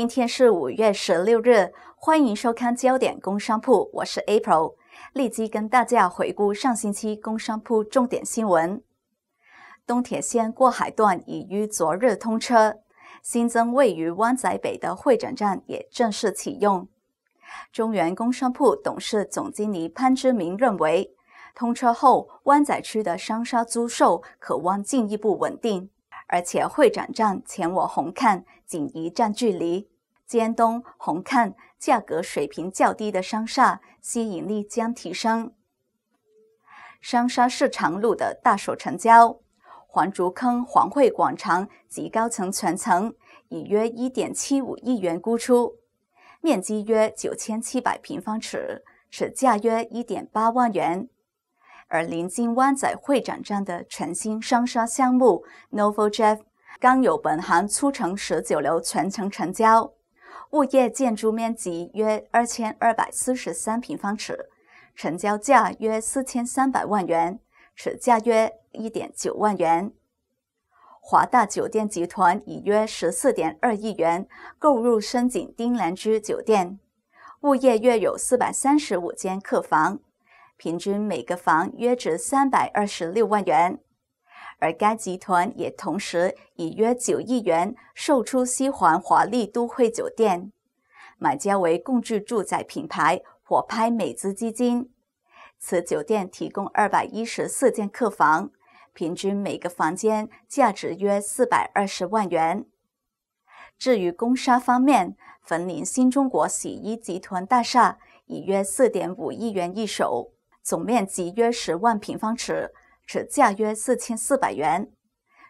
今天是五月十六日，欢迎收看焦点工商铺，我是 April，立即跟大家回顾上星期工商铺重点新闻。东铁线过海段已于昨日通车，新增位于湾仔北的会展站也正式启用。中原工商铺董事总经理潘志明认为，通车后湾仔区的商厦租售可望进一步稳定，而且会展站前往红磡仅一站距离。尖东红磡价格水平较低的商厦吸引力将提升。商厦市场路的大手成交，黄竹坑黄汇广场及高层全层以约一点七五亿元估出，面积约九千七百平方尺，尺价约一点八万元。而临近湾仔会展站的全新商厦项目 Novo Jeff 刚有本行促成十九楼全层成交。物业建筑面积约二千二百四十三平方尺，成交价约四千三百万元，尺价约一点九万元。华大酒店集团以约十四点二亿元购入深井丁兰居酒店，物业约有四百三十五间客房，平均每个房约值三百二十六万元。而该集团也同时以约九亿元售出西环华丽都会酒店，买家为共聚住宅品牌火拍美资基金。此酒店提供二百一十四间客房，平均每个房间价值约四百二十万元。至于工商方面，汾临新中国洗衣集团大厦以约四点五亿元一手，总面积约十万平方尺。起价约四千四百元。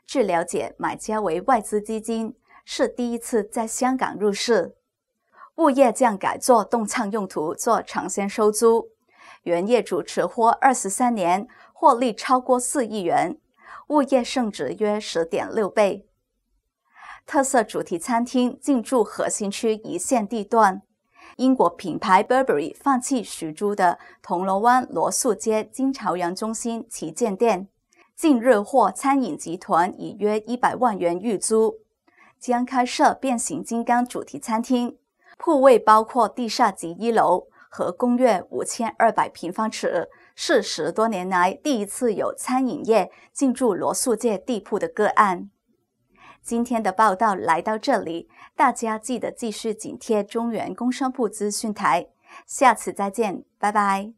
据了解，买家为外资基金，是第一次在香港入市。物业将改作动仓用途，做长线收租。原业主持货二十三年，获利超过四亿元，物业升值约十点六倍。特色主题餐厅进驻核心区一线地段。英国品牌 Burberry 放弃徐州的铜锣湾罗素街金朝阳中心旗舰店，近日获餐饮集团以约一百万元预租，将开设变形金刚主题餐厅。铺位包括地下及一楼和公寓五千二百平方尺，是十多年来第一次有餐饮业进驻罗素街地铺的个案。今天的报道来到这里，大家记得继续紧贴中原工商部资讯台，下次再见，拜拜。